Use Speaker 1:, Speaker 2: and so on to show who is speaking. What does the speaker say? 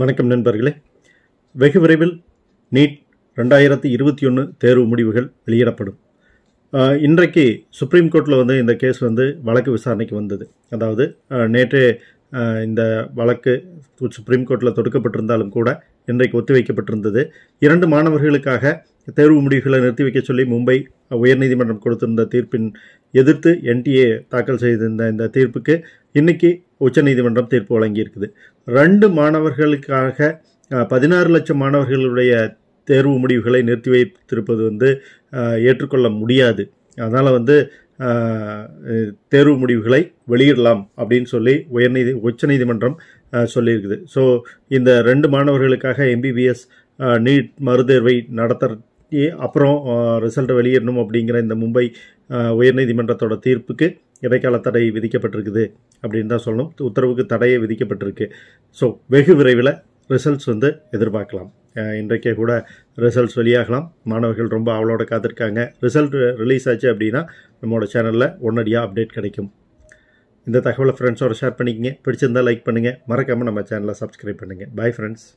Speaker 1: வணக்கம் நண்பர்களே வெகு விரைவில் நீட் ரெண்டாயிரத்தி இருபத்தி ஒன்று தேர்வு முடிவுகள் வெளியிடப்படும் இன்றைக்கு சுப்ரீம் கோர்ட்டில் வந்து இந்த கேஸ் வந்து வழக்கு விசாரணைக்கு வந்தது அதாவது நேற்றே இந்த வழக்கு சுப்ரீம் கோர்ட்டில் தொடுக்கப்பட்டிருந்தாலும் கூட இன்றைக்கு ஒத்திவைக்கப்பட்டிருந்தது இரண்டு மாணவர்களுக்காக தேர்வு முடிவுகளை நிறுத்தி வைக்க சொல்லி மும்பை உயர்நீதிமன்றம் கொடுத்திருந்த தீர்ப்பின் எதிர்த்து என்டிஏ தாக்கல் செய்திருந்த இந்த தீர்ப்புக்கு இன்றைக்கி உச்சநீதிமன்றம் தீர்ப்பு வழங்கியிருக்குது ரெண்டு மாணவர்களுக்காக பதினாறு லட்சம் மாணவர்களுடைய தேர்வு முடிவுகளை நிறுத்தி வைத்திருப்பது வந்து ஏற்றுக்கொள்ள முடியாது அதனால் வந்து தேர்வு முடிவுகளை வெளியிடலாம் அப்படின்னு சொல்லி உயர்நீதி உச்சநீதிமன்றம் சொல்லியிருக்குது ஸோ இந்த ரெண்டு மாணவர்களுக்காக எம்பிபிஎஸ் நீட் மறுதேர்வை நடத்த அப்புறம் ரிசல்ட் வெளியிடணும் அப்படிங்கிற இந்த மும்பை உயர்நீதிமன்றத்தோட தீர்ப்புக்கு இடைக்கால தடை விதிக்கப்பட்டிருக்குது அப்படின்னு தான் சொல்லணும் உத்தரவுக்கு தடையே விதிக்கப்பட்டிருக்கு ஸோ வெகு விரைவில் ரிசல்ட்ஸ் வந்து எதிர்பார்க்கலாம் இன்றைக்கே கூட ரிசல்ட்ஸ் வெளியாகலாம் மாணவர்கள் ரொம்ப அவளோட காத்திருக்காங்க ரிசல்ட் ரிலீஸ் ஆச்சு அப்படின்னா நம்மளோட சேனலில் உடனடியாக அப்டேட் கிடைக்கும் இந்த தகவலை ஃப்ரெண்ட்ஸோட ஷேர் பண்ணிக்கோங்க பிடிச்சிருந்தால் லைக் பண்ணுங்கள் மறக்காமல் நம்ம சேனலை சப்ஸ்கிரைப் பண்ணுங்கள் பாய் ஃப்ரெண்ட்ஸ்